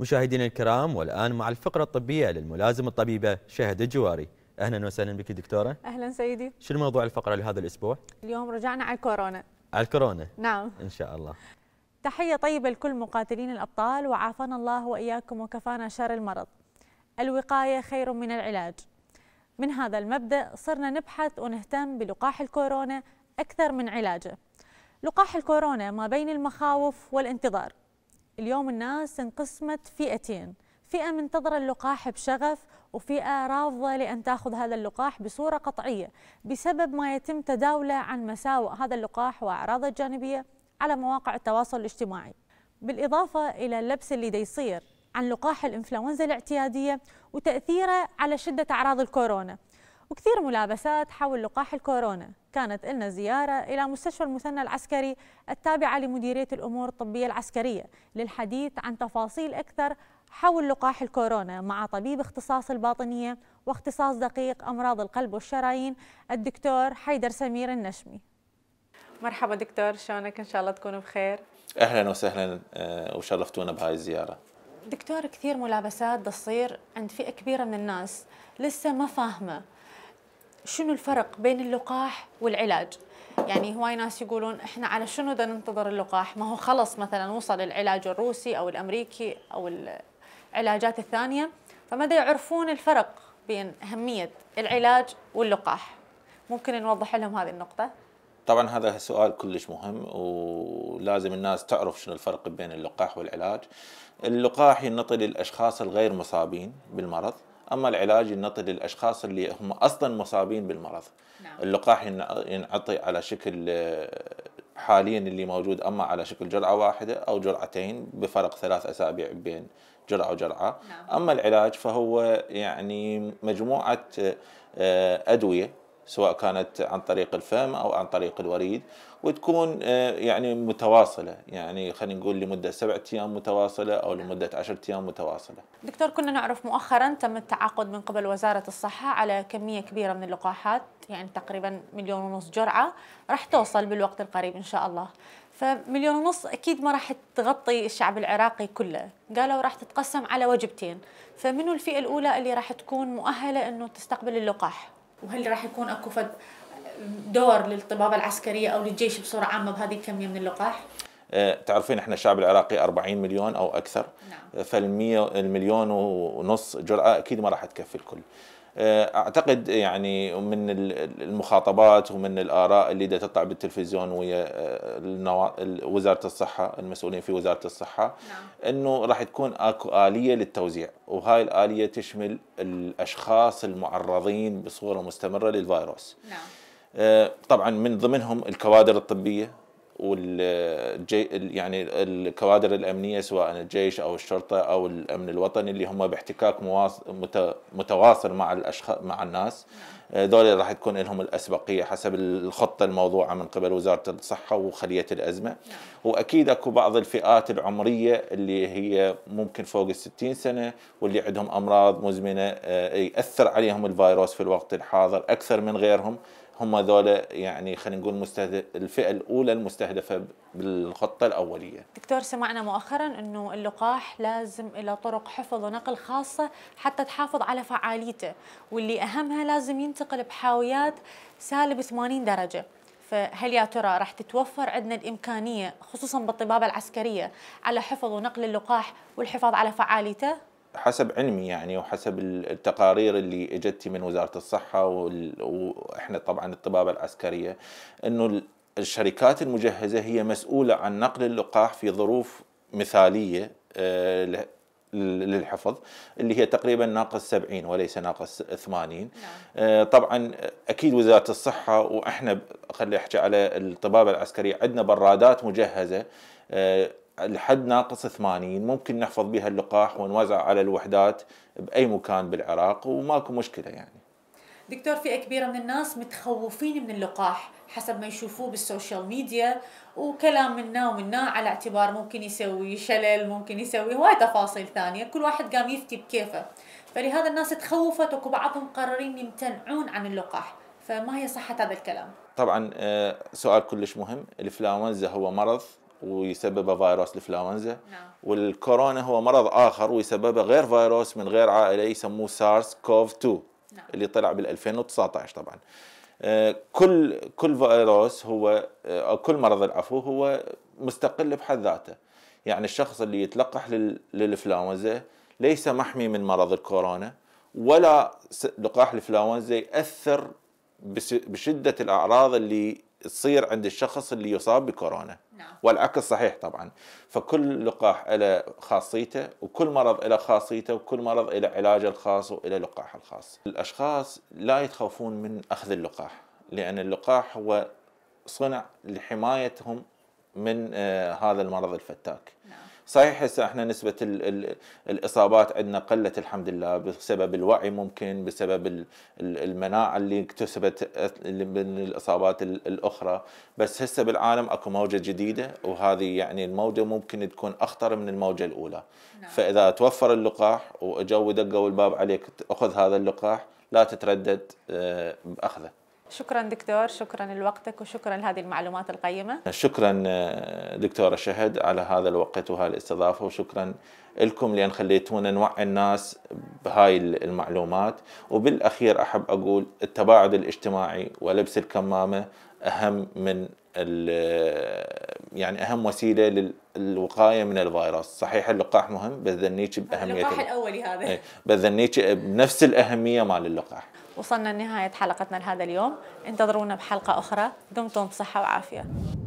مشاهدينا الكرام والآن مع الفقرة الطبية للملازم الطبيبة شهد الجواري أهلا وسهلا بك دكتورة أهلا سيدي شنو موضوع الفقرة لهذا الأسبوع؟ اليوم رجعنا على الكورونا على الكورونا نعم إن شاء الله تحية طيبة لكل مقاتلين الأبطال وعافانا الله وإياكم وكفانا شر المرض الوقاية خير من العلاج من هذا المبدأ صرنا نبحث ونهتم بلقاح الكورونا أكثر من علاجه لقاح الكورونا ما بين المخاوف والانتظار اليوم الناس انقسمت فئتين فئة منتظرة اللقاح بشغف وفئة رافضة لأن تأخذ هذا اللقاح بصورة قطعية بسبب ما يتم تداوله عن مساوئ هذا اللقاح وأعراضه الجانبية على مواقع التواصل الاجتماعي بالإضافة إلى اللبس اللي دي يصير عن لقاح الإنفلونزا الاعتيادية وتأثيره على شدة أعراض الكورونا وكثير ملابسات حول لقاح الكورونا كانت لنا زيارة إلى مستشفى المثنى العسكري التابعة لمديرية الأمور الطبية العسكرية للحديث عن تفاصيل أكثر حول لقاح الكورونا مع طبيب اختصاص الباطنية واختصاص دقيق أمراض القلب والشرايين الدكتور حيدر سمير النشمي مرحبا دكتور شلونك إن شاء الله تكونوا بخير أهلا وسهلا آه، وشرفتونا بهاي الزيارة دكتور كثير ملابسات تصير عند فئة كبيرة من الناس لسه ما فاهمة شنو الفرق بين اللقاح والعلاج يعني هواي ناس يقولون احنا على شنو بدنا ننتظر اللقاح ما هو خلص مثلا وصل العلاج الروسي او الامريكي او العلاجات الثانيه فمدى يعرفون الفرق بين اهميه العلاج واللقاح ممكن نوضح لهم هذه النقطه طبعا هذا سؤال كلش مهم ولازم الناس تعرف شنو الفرق بين اللقاح والعلاج اللقاح ينطي للاشخاص الغير مصابين بالمرض اما العلاج ينعطي للاشخاص اللي هم اصلا مصابين بالمرض نعم. اللقاح ينعطي على شكل حاليا اللي موجود اما على شكل جرعه واحده او جرعتين بفرق ثلاث اسابيع بين جرعه وجرعه نعم. اما العلاج فهو يعني مجموعه آه، ادويه سواء كانت عن طريق الفم او عن طريق الوريد وتكون آه، يعني متواصله يعني خلينا نقول لمده سبعة ايام متواصله او لمده 10 ايام متواصله. دكتور كنا نعرف مؤخرا تم التعاقد من قبل وزاره الصحه على كميه كبيره من اللقاحات يعني تقريبا مليون ونص جرعه راح توصل بالوقت القريب ان شاء الله. فمليون ونص اكيد ما راح تغطي الشعب العراقي كله، قالوا راح تتقسم على وجبتين، فمنو الفئه الاولى اللي راح تكون مؤهله انه تستقبل اللقاح؟ وهل راح يكون اكو فد دور للطبابه العسكريه او للجيش بصوره عامه بهذه الكميه من اللقاح؟ آه، تعرفين احنا الشعب العراقي 40 مليون او اكثر نعم. فالمليون ونص جرعه اكيد ما راح تكفي الكل. آه، اعتقد يعني من المخاطبات ومن الاراء اللي بدها تطلع بالتلفزيون ويا آه، النوا... وزاره الصحه المسؤولين في وزاره الصحه نعم. انه راح تكون اكو اليه للتوزيع وهاي الاليه تشمل الاشخاص المعرضين بصوره مستمره للفيروس نعم. آه، طبعا من ضمنهم الكوادر الطبيه والجي يعني الكوادر الامنيه سواء الجيش او الشرطه او الامن الوطني اللي هم باحتكاك متواصل مع الاشخاص مع الناس آه، دول راح تكون لهم الاسبقيه حسب الخطه الموضوعه من قبل وزاره الصحه وخليه الازمه نعم. واكيد اكو بعض الفئات العمريه اللي هي ممكن فوق ال 60 سنه واللي عندهم امراض مزمنه آه، ياثر عليهم الفيروس في الوقت الحاضر اكثر من غيرهم هم ذولا يعني خلينا نقول الفئه الاولى المستهدفه بالخطه الاوليه. دكتور سمعنا مؤخرا انه اللقاح لازم له طرق حفظ ونقل خاصه حتى تحافظ على فعاليته واللي اهمها لازم ينتقل بحاويات سالب 80 درجه. فهل يا ترى راح تتوفر عندنا الامكانيه خصوصا بالطبابه العسكريه على حفظ ونقل اللقاح والحفاظ على فعاليته؟ حسب علمي يعني وحسب التقارير اللي اجتي من وزاره الصحه واحنا طبعا الطبابه العسكريه انه الشركات المجهزه هي مسؤوله عن نقل اللقاح في ظروف مثاليه آه، للحفظ اللي هي تقريبا ناقص 70 وليس ناقص 80 نعم. آه، طبعا اكيد وزاره الصحه واحنا خلي احكي على الطبابه العسكريه عندنا برادات مجهزه آه، لحد ناقص 80 ممكن نحفظ بها اللقاح ونوزع على الوحدات باي مكان بالعراق وماكو مشكله يعني دكتور فئه كبيره من الناس متخوفين من اللقاح حسب ما يشوفوه بالسوشيال ميديا وكلام منا ومنا على اعتبار ممكن يسوي شلل ممكن يسوي هواي تفاصيل ثانيه كل واحد قام يفتي بكيفه فلهذا الناس تخوفت وكو بعضهم قررين يمتنعون عن اللقاح فما هي صحه هذا الكلام طبعا آه، سؤال كلش مهم الانفلونزا هو مرض ويسببه فيروس الانفلونزا نعم. والكورونا هو مرض اخر ويسببه غير فيروس من غير عائله يسموه سارس كوف 2 نعم. اللي طلع بال 2019 طبعا آه، كل كل فيروس هو آه، او كل مرض العفو هو مستقل بحد ذاته يعني الشخص اللي يتلقح للانفلونزا ليس محمي من مرض الكورونا ولا لقاح الانفلونزا ياثر بشده الاعراض اللي تصير عند الشخص اللي يصاب بكورونا نعم. والعكس صحيح طبعا فكل لقاح له خاصيته وكل مرض له خاصيته وكل مرض له علاجه الخاص وله لقاحه الخاص الأشخاص لا يتخوفون من أخذ اللقاح لأن اللقاح هو صنع لحمايتهم من آه، هذا المرض الفتاك نعم. صحيح هسه احنا نسبه الـ الـ الاصابات عندنا قلت الحمد لله بسبب الوعي ممكن بسبب المناعه اللي اكتسبت من الاصابات الاخرى بس هسه بالعالم اكو موجه جديده وهذه يعني الموجه ممكن تكون اخطر من الموجه الاولى نعم. فاذا توفر اللقاح واجوا دقوا الباب عليك اخذ هذا اللقاح لا تتردد آه، باخذه شكرا دكتور شكرا لوقتك وشكرا لهذه المعلومات القيمة شكرا دكتورة شهد على هذا الوقت وهالاستضافة وشكرا لكم لأن خليتونا نوعي الناس بهاي المعلومات وبالأخير أحب أقول التباعد الاجتماعي ولبس الكمامة أهم من يعني اهم وسيله للوقايه من الفيروس، صحيح اللقاح مهم بس ذنيتش باهميه اللقاح الاولي هذا إيه، بس بنفس الاهميه مال اللقاح وصلنا لنهاية حلقتنا لهذا اليوم انتظرونا بحلقة أخرى دمتم بصحة وعافية